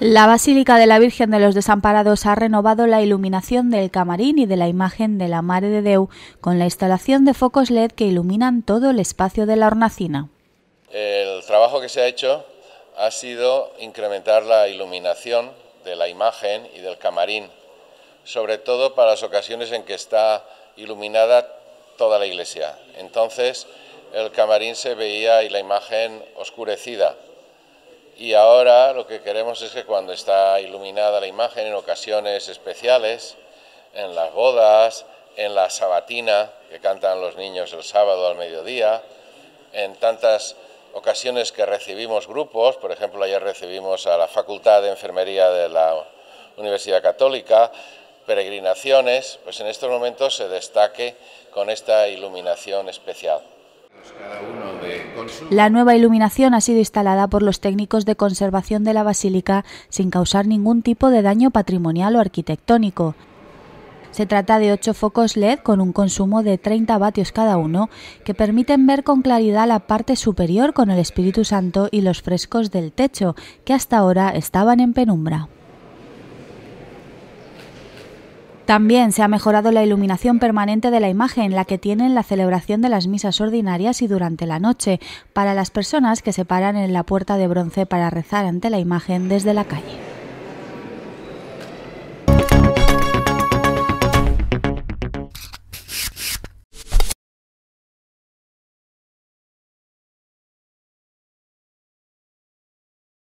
La Basílica de la Virgen de los Desamparados ha renovado la iluminación del camarín y de la imagen de la Mare de Deu con la instalación de focos LED que iluminan todo el espacio de la hornacina. El trabajo que se ha hecho ha sido incrementar la iluminación de la imagen y del camarín, sobre todo para las ocasiones en que está iluminada toda la iglesia. Entonces el camarín se veía y la imagen oscurecida. Y ahora lo que queremos es que cuando está iluminada la imagen en ocasiones especiales, en las bodas, en la sabatina que cantan los niños el sábado al mediodía, en tantas ocasiones que recibimos grupos, por ejemplo ayer recibimos a la Facultad de Enfermería de la Universidad Católica, peregrinaciones, pues en estos momentos se destaque con esta iluminación especial. La nueva iluminación ha sido instalada por los técnicos de conservación de la basílica sin causar ningún tipo de daño patrimonial o arquitectónico. Se trata de ocho focos LED con un consumo de 30 vatios cada uno, que permiten ver con claridad la parte superior con el Espíritu Santo y los frescos del techo, que hasta ahora estaban en penumbra. También se ha mejorado la iluminación permanente de la imagen, la que tienen en la celebración de las misas ordinarias y durante la noche, para las personas que se paran en la puerta de bronce para rezar ante la imagen desde la calle.